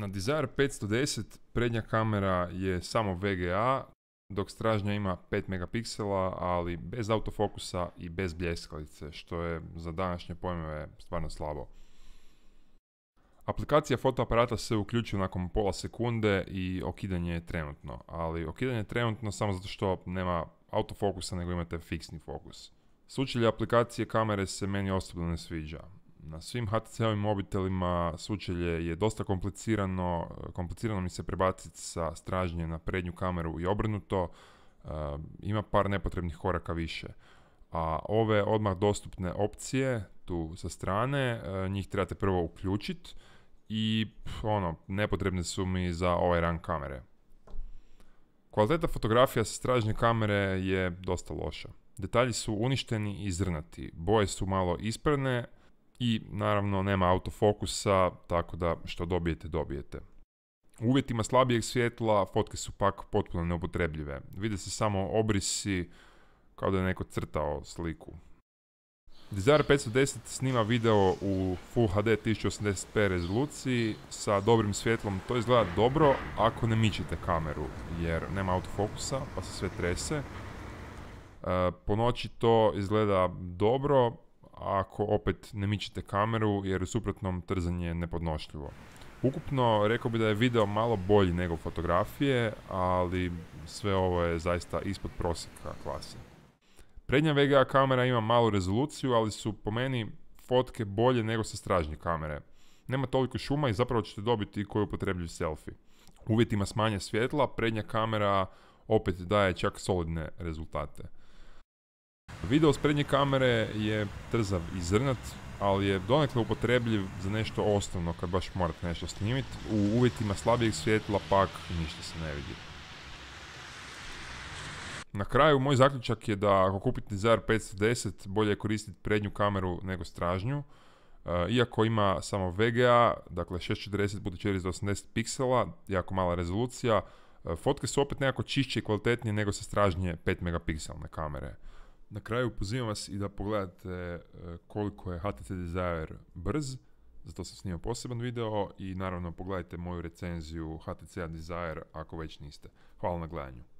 Na Desire 510 prednja kamera je samo VGA, dok stražnja ima 5 megapiksela, ali bez autofokusa i bez bljeskalice, što je za današnje pojmove stvarno slabo. Aplikacija fotoaparata se uključuje nakon pola sekunde i okidanje je trenutno, ali okidanje je trenutno samo zato što nema autofokusa nego imate fiksni fokus. Sučelje aplikacije kamere se meni osobno ne sviđa. Na svim HTC-ovim mobitelima sučelje je dosta komplicirano, e, komplicirano mi se prebaciti sa stražnje na prednju kameru i obrnuto, e, ima par nepotrebnih koraka više. A ove odmah dostupne opcije tu sa strane, e, njih trebate prvo uključiti i ono, nepotrebne su mi za ovaj ran kamere. Kvaliteta fotografija sa stražnje kamere je dosta loša. Detalji su uništeni i zrnati, boje su malo isprane, i naravno nema autofokusa, tako da što dobijete, dobijete. U uvjetima slabijeg svjetla fotke su pak potpuno neupotrebljive. Vide se samo obrisi kao da je neko crtao sliku. Desire 510 snima video u Full HD 1080p rezoluciji sa dobrim svjetlom. To izgleda dobro ako ne mičete kameru jer nema autofokusa pa se sve trese. E, po noći to izgleda dobro, ako opet ne mičete kameru jer u suprotnom trzanje je nepodnošljivo. Ukupno rekao bi da je video malo bolji nego fotografije, ali sve ovo je zaista ispod prosjeka klase. Prednja VGA kamera ima malu rezoluciju, ali su po meni fotke bolje nego sa stražnje kamere. Nema toliko šuma i zapravo ćete dobiti koju upotrebljiv selfie. Uvjetima smanje svjetla, prednja kamera opet daje čak solidne rezultate. Video s prednje kamere je trzav i zrnat, ali je donekle upotrebljiv za nešto osnovno kad baš morate nešto snimiti. U uvjetima slabijeg svjetla pak ništa se ne vidi. Na kraju moj zaključak je da ako kupite ZR 510 bolje je koristiti prednju kameru nego stražnju. E, iako ima samo VGA, dakle 640x480 piksela, jako mala rezolucija, e, fotke su opet nekako čišće i kvalitetnije nego sa stražnje 5 megapikselne kamere. Na kraju pozivam vas i da pogledate e, koliko je HTC Desire brz, zato sam snimao poseban video i naravno pogledajte moju recenziju HTC Desire ako već niste. Hvala na gledanju.